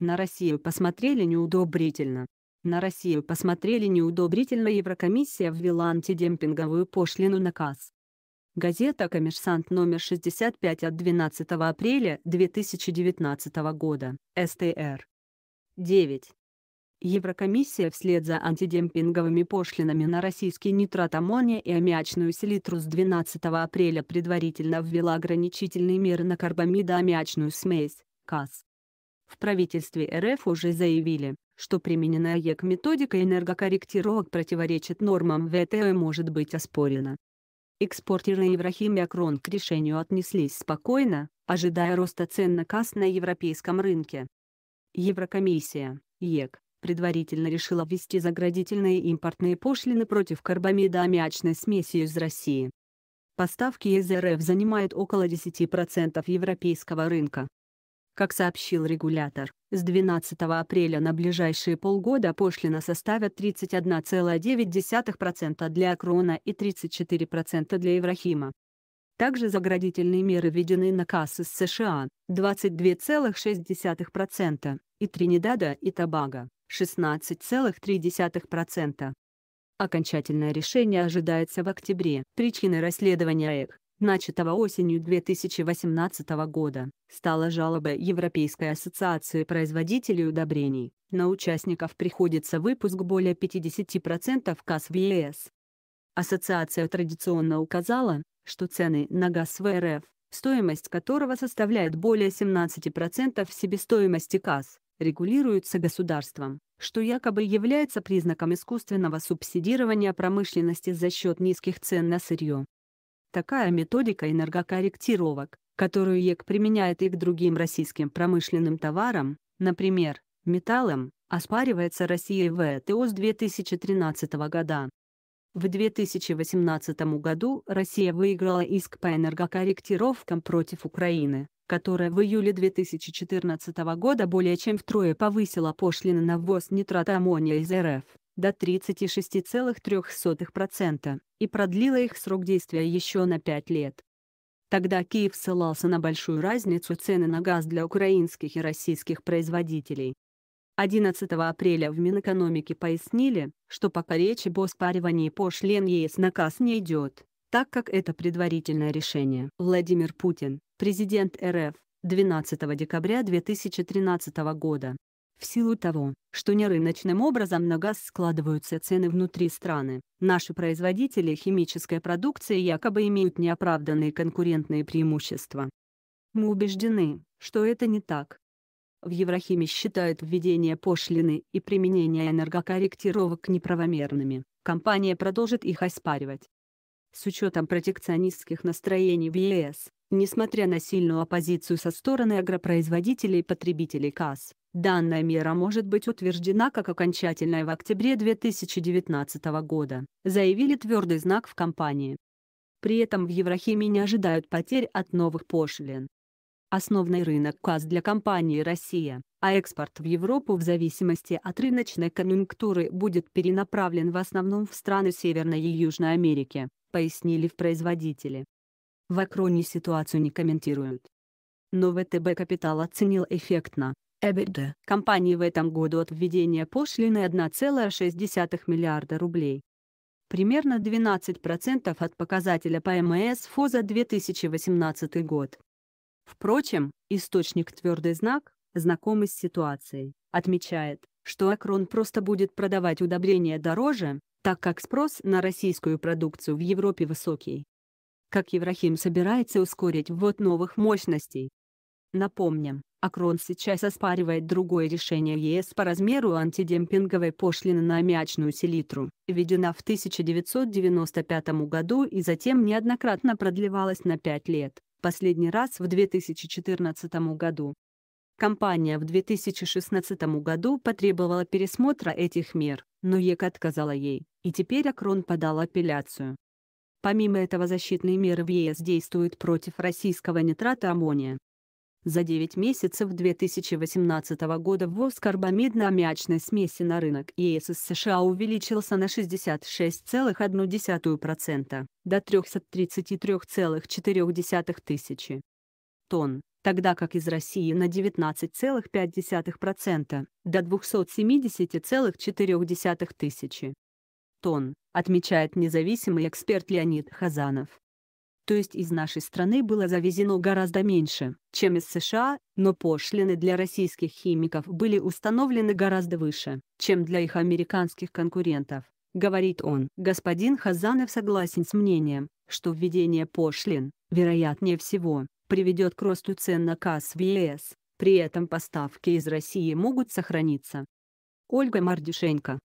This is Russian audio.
На Россию посмотрели неудобрительно. На Россию посмотрели неудобрительно Еврокомиссия ввела антидемпинговую пошлину на КАЗ. Газета «Коммерсант» номер 65 от 12 апреля 2019 года, СТР. 9. Еврокомиссия вслед за антидемпинговыми пошлинами на российский нитрат аммония и аммиачную селитру с 12 апреля предварительно ввела ограничительные меры на карбамидоаммиачную смесь, КАЗ. В правительстве РФ уже заявили, что примененная ЕК методика энергокорректировок противоречит нормам ВТО и может быть оспорена. Экспортеры и Акрон к решению отнеслись спокойно, ожидая роста цен на газ на европейском рынке. Еврокомиссия, ЕК, предварительно решила ввести заградительные импортные пошлины против карбамида смеси из России. Поставки из РФ занимают около 10% европейского рынка. Как сообщил регулятор, с 12 апреля на ближайшие полгода пошлина составят 31,9% для Акрона и 34% для Еврахима. Также заградительные меры введены на кассы с США 22,6% и Тринидада и Тобаго 16,3%. Окончательное решение ожидается в октябре. Причины расследования их начатого осенью 2018 года, стала жалоба Европейской ассоциации производителей удобрений. На участников приходится выпуск более 50% КАС в ЕС. Ассоциация традиционно указала, что цены на газ в РФ, стоимость которого составляет более 17% себестоимости КАС, регулируются государством, что якобы является признаком искусственного субсидирования промышленности за счет низких цен на сырье. Такая методика энергокорректировок, которую ЕК применяет и к другим российским промышленным товарам, например, металлам, оспаривается Россией в ЭТО с 2013 года. В 2018 году Россия выиграла иск по энергокорректировкам против Украины, которая в июле 2014 года более чем втрое повысила пошлины на ввоз нитрата аммония из РФ до 36,3% и продлила их срок действия еще на 5 лет. Тогда Киев ссылался на большую разницу цены на газ для украинских и российских производителей. 11 апреля в Минэкономике пояснили, что пока речь об оспаривании пошлин ЕС наказ не идет, так как это предварительное решение. Владимир Путин, президент РФ, 12 декабря 2013 года. В силу того, что нерыночным образом на газ складываются цены внутри страны, наши производители химической продукции якобы имеют неоправданные конкурентные преимущества. Мы убеждены, что это не так. В Еврохиме считают введение пошлины и применение энергокорректировок неправомерными, компания продолжит их оспаривать. С учетом протекционистских настроений в ЕС, несмотря на сильную оппозицию со стороны агропроизводителей и потребителей КАС, Данная мера может быть утверждена как окончательная в октябре 2019 года, заявили твердый знак в компании. При этом в Еврохиме не ожидают потерь от новых пошлин. Основной рынок КАЗ для компании «Россия», а экспорт в Европу в зависимости от рыночной конъюнктуры будет перенаправлен в основном в страны Северной и Южной Америки, пояснили в производители. В Акроне ситуацию не комментируют. Но ВТБ Капитал оценил эффектно, EBITDA компании в этом году от введения пошлины 1,6 миллиарда рублей. Примерно 12% от показателя по МС за 2018 год. Впрочем, источник «Твердый знак» знакомый с ситуацией, отмечает, что Акрон просто будет продавать удобрения дороже, так как спрос на российскую продукцию в Европе высокий. Как Еврахим собирается ускорить ввод новых мощностей? Напомним, Акрон сейчас оспаривает другое решение ЕС по размеру антидемпинговой пошлины на мячную селитру, введена в 1995 году и затем неоднократно продлевалась на 5 лет, последний раз в 2014 году. Компания в 2016 году потребовала пересмотра этих мер, но ЕК отказала ей, и теперь Акрон подал апелляцию. Помимо этого защитные меры в ЕС действуют против российского нитрата аммония, за 9 месяцев 2018 года ввоз карбамидно-аммиачной смеси на рынок ЕС из США увеличился на 66,1% до 333,4 тысячи тонн, тогда как из России на 19,5% до 270,4 тысячи тонн, отмечает независимый эксперт Леонид Хазанов то есть из нашей страны было завезено гораздо меньше, чем из США, но пошлины для российских химиков были установлены гораздо выше, чем для их американских конкурентов. Говорит он, господин Хазанов согласен с мнением, что введение пошлин, вероятнее всего, приведет к росту цен на касс в ЕС, при этом поставки из России могут сохраниться. Ольга Мардюшенко